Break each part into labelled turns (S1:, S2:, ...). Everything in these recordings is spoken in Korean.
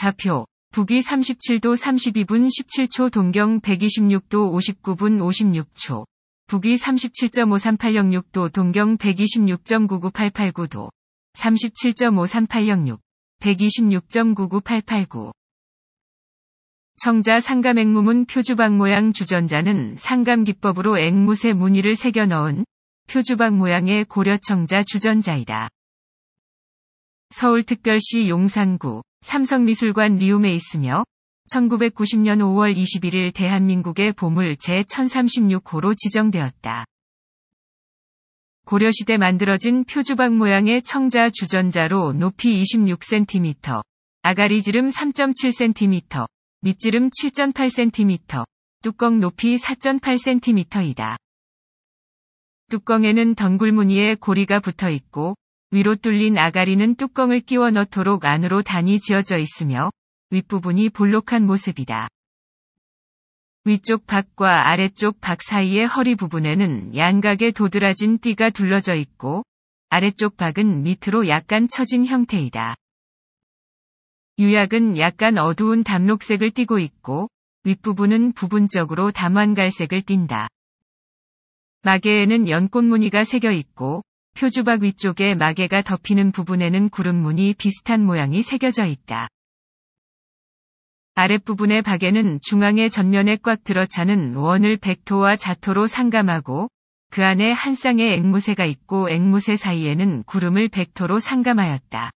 S1: 좌표 북위 37도 32분 17초 동경 126도 59분 56초 북위 37.53806도 동경 126.99889도 3 7 5 3 8 6 6 126.99889 청자 상감 앵무문 표주박 모양 주전자는 상감 기법으로 앵무새 무늬를 새겨 넣은 표주박 모양의 고려 청자 주전자이다. 서울특별시 용산구 삼성미술관 리움에 있으며 1990년 5월 21일 대한민국의 보물 제1036호로 지정되었다. 고려시대 만들어진 표주박 모양의 청자 주전자로 높이 26cm, 아가리 지름 3.7cm, 밑지름 7.8cm, 뚜껑 높이 4.8cm이다. 뚜껑에는 덩굴 무늬의 고리가 붙어 있고 위로 뚫린 아가리는 뚜껑을 끼워 넣도록 안으로 단이 지어져 있으며 윗부분이 볼록한 모습이다. 위쪽 박과 아래쪽 박 사이의 허리 부분에는 양각의 도드라진 띠가 둘러져 있고 아래쪽 박은 밑으로 약간 처진 형태이다. 유약은 약간 어두운 담록색을 띠고 있고 윗부분은 부분적으로 담환갈색을 띈다. 마개에는 연꽃무늬가 새겨 있고 표주박 위쪽에 마개가 덮이는 부분에는 구름무늬 비슷한 모양이 새겨져 있다. 아랫부분의 박에는 중앙의 전면에 꽉 들어차는 원을 백토와 자토로 상감하고 그 안에 한 쌍의 앵무새가 있고 앵무새 사이에는 구름을 백토로 상감하였다.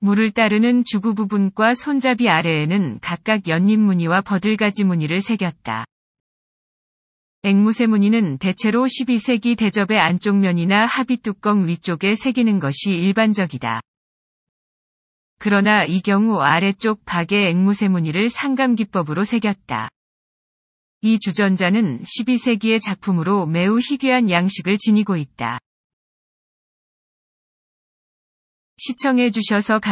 S1: 물을 따르는 주구 부분과 손잡이 아래에는 각각 연잎무늬와 버들가지 무늬를 새겼다. 앵무새무늬는 대체로 12세기 대접의 안쪽 면이나 합이 뚜껑 위쪽에 새기는 것이 일반적이다. 그러나 이 경우 아래쪽 박의 앵무새무늬를 상감기법으로 새겼다. 이 주전자는 12세기의 작품으로 매우 희귀한 양식을 지니고 있다. 시청해주셔서 감사합니다.